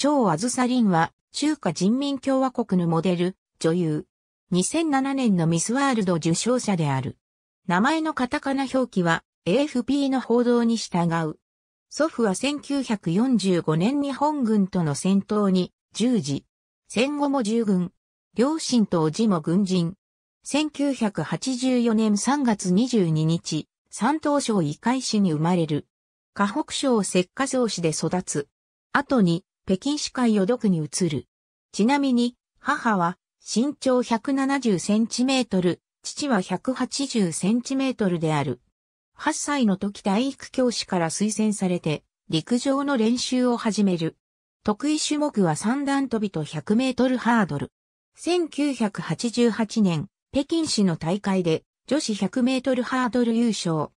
張あずさりんは、中華人民共和国のモデル、女優。2007年のミスワールド受賞者である。名前のカタカナ表記は AFP の報道に従う。祖父は1945年日本軍との戦闘に従事。戦後も従軍。両親と叔父も軍人。1984年3月22日、山東省伊海市に生まれる。河北省石化増市で育つ。後に北京市会淀区に移る。ちなみに、母は身長170センチメートル、父は180センチメートルである。8歳の時体育教師から推薦されて、陸上の練習を始める。得意種目は三段飛びと100メートルハードル。1988年、北京市の大会で女子100メートルハードル優勝。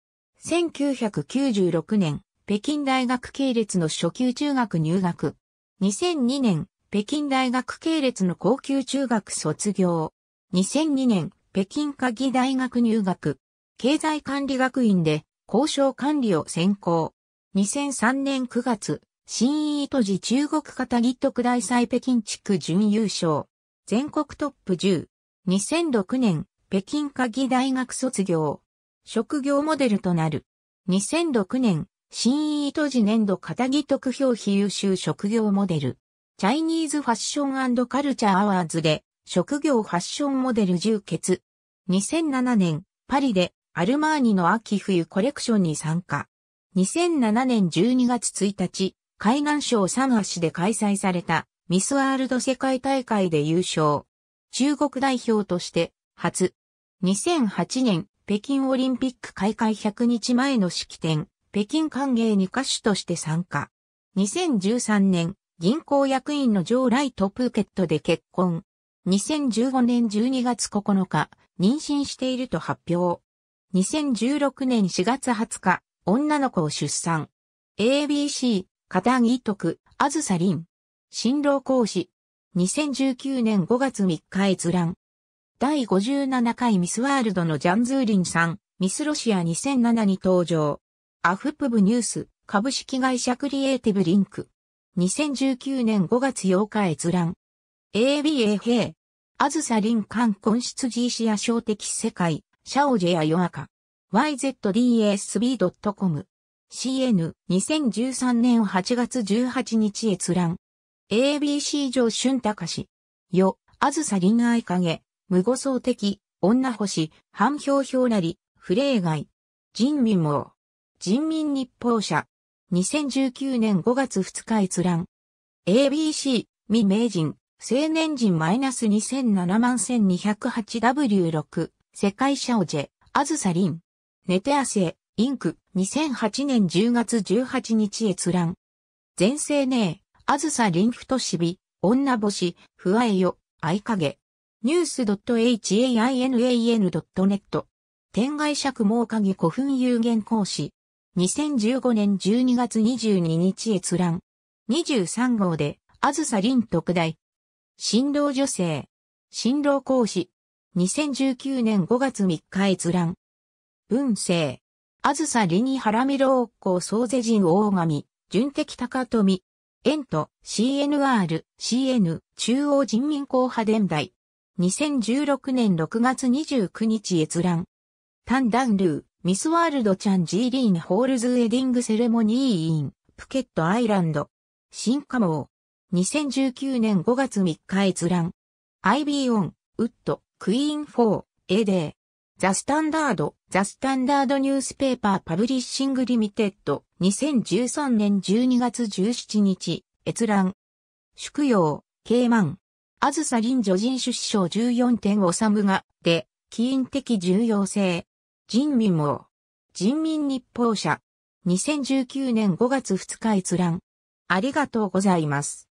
1996年、北京大学系列の初級中学入学。2002年、北京大学系列の高級中学卒業。2002年、北京科技大学入学。経済管理学院で交渉管理を専攻。2003年9月、新意都市中国型ギット区大祭北京地区準優勝。全国トップ10。2006年、北京科技大学卒業。職業モデルとなる。2006年、新意都時年度片木特評非優秀職業モデル。チャイニーズファッションカルチャーアワーズで職業ファッションモデル充血。2007年、パリでアルマーニの秋冬コレクションに参加。2007年12月1日、海岸省三シで開催されたミスワールド世界大会で優勝。中国代表として初。2008年北京オリンピック開会100日前の式典、北京歓迎に歌手として参加。2013年、銀行役員の上来ト・プーケットで結婚。2015年12月9日、妊娠していると発表。2016年4月20日、女の子を出産。ABC、片木徳、あずさりん。新郎講師。2019年5月3日閲覧。第57回ミスワールドのジャンズーリンさん、ミスロシア2007に登場。アフプブニュース株式会社クリエイティブリンク。2019年5月8日閲覧。ABA 兵。あずさりんかん根質 GC や小的世界。シャオジェアヨアカ。yzdasb.com。CN 2013年8月18日閲覧。ABC 上春隆。よ、あずさりん愛影。無語想的。女星。半表表なり。不例外。人民も。人民日報社。2019年5月2日閲覧。ABC、未名人、青年人 -2007 万 1208W6、世界社オジェ、あずさりん。寝て汗、インク、2008年10月18日閲覧。全生ねえ、あずさりんふとしび、女星、ふわえよ、あいかげ。n e w s h a i n a n n e t 天外尺毛ぎ、古墳有限講師。2015年12月22日閲覧。23号で、あずさりん特大。新郎女性。新郎講師。2019年5月3日閲覧。文政。あずさりに原見こう総勢人大神。純敵高富。ンと CNR、CN、中央人民公派伝代。2016年6月29日閲覧。タンダンルー。ミスワールドチャンジーリーンホールズウェディングセレモニーイン、プケットアイランド。新加盟。2019年5月3日閲覧。IB オン、ウッド、クイーンフォー、エデー。ザ・スタンダード、ザ・スタンダードニュースペーパーパブリッシングリミテッド、2013年12月17日、閲覧。祝陽、ケイマン。あずさ林女人出生14.5サムが、で、キーン的重要性。人民網。人民日報社。2019年5月2日閲覧。ありがとうございます。